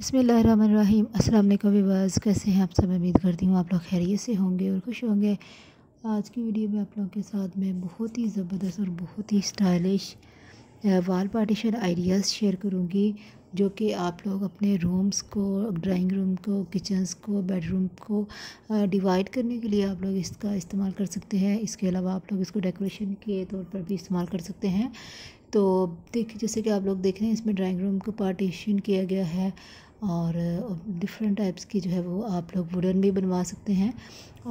बसमीम अस्सलाम वालेकुम विवाज़ कैसे हैं आप सब उम्मीद करती हूँ आप लोग खैरियत से होंगे और खुश होंगे आज की वीडियो में आप लोगों के साथ मैं बहुत ही ज़बरदस्त और बहुत ही stylish wall partition ideas share करूँगी जो कि आप लोग अपने रूम्स को ड्राइंग रूम को किचन्स को बेडरूम को डिवाइड करने के लिए आप लोग इसका इस्तेमाल कर सकते हैं इसके अलावा आप लोग इसको डेकोरेशन के तौर पर भी इस्तेमाल कर सकते हैं तो देखिए जैसे कि आप लोग देख रहे हैं इसमें ड्राइंग रूम को पार्टीशन किया गया है और डिफरेंट टाइप्स की जो है वो आप लोग वुडन भी बनवा सकते हैं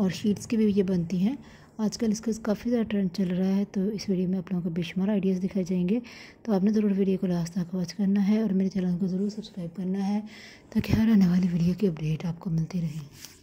और शीट्स की भी ये बनती हैं आजकल इसका काफ़ी ज़्यादा ट्रेंड चल रहा है तो इस वीडियो में आप लोगों को बेशुमार आइडियाज़ दिखाए जाएंगे तो आपने ज़रूर वीडियो को लास्ट तक वॉच करना है और मेरे चैनल को ज़रूर सब्सक्राइब करना है ताकि हर आने वाली वीडियो की अपडेट आपको मिलती रहे